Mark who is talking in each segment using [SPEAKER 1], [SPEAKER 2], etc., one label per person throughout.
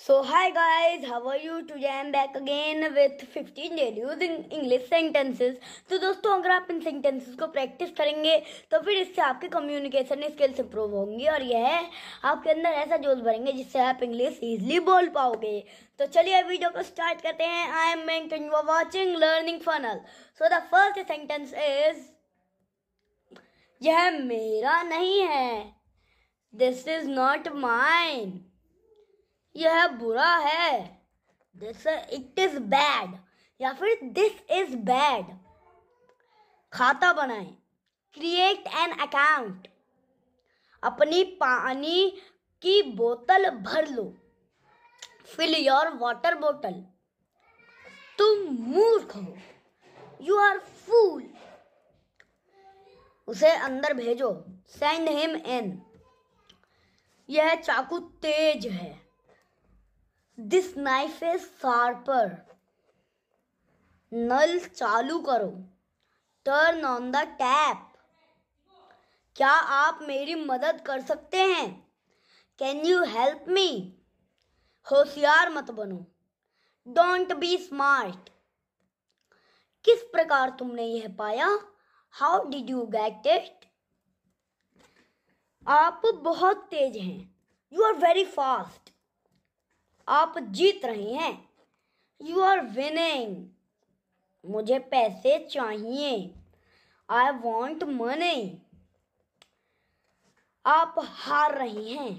[SPEAKER 1] So hi guys, how are you? Today I'm back again with 15 daily using English sentences. तो दोस्तों अगर आप इन sentences को practice करेंगे तो फिर इससे आपके communication skills improve होंगी और यह आपके अंदर ऐसा जोश भरेंगे जिससे आप English easily बोल पाओगे तो चलिए वीडियो को start करते हैं I am Venkat you are watching Learning Funnel. So the first sentence is यह मेरा नहीं है This is not mine. यह बुरा है दिस इट इज बैड या फिर दिस इज बैड खाता बनाएं क्रिएट एन अकाउंट अपनी पानी की बोतल भर लो फिल योर वाटर बोतल तुम मूर्ख हो यू आर फूल उसे अंदर भेजो सेंड हिम इन यह चाकू तेज है दिस नाइफ इज शार्पर नल चालू करो टर्न ऑन द टैप क्या आप मेरी मदद कर सकते हैं कैन यू हेल्प मी होशियार मत बनो डोंट बी स्मार्ट किस प्रकार तुमने यह पाया how did you get it आप बहुत तेज हैं यू आर वेरी फास्ट आप जीत रहे हैं यू आर विनिंग मुझे पैसे चाहिए आई वॉन्ट मनी आप हार रहे हैं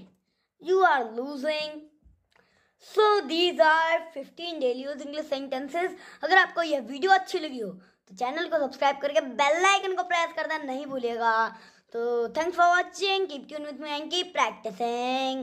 [SPEAKER 1] you are losing so these are fifteen daily use English sentences अगर आपको यह वीडियो अच्छी लगी हो तो चैनल को सब्सक्राइब करके बेल आइकन को प्रेस करना नहीं भूलेगा तो thanks for watching keep tune with me and keep practising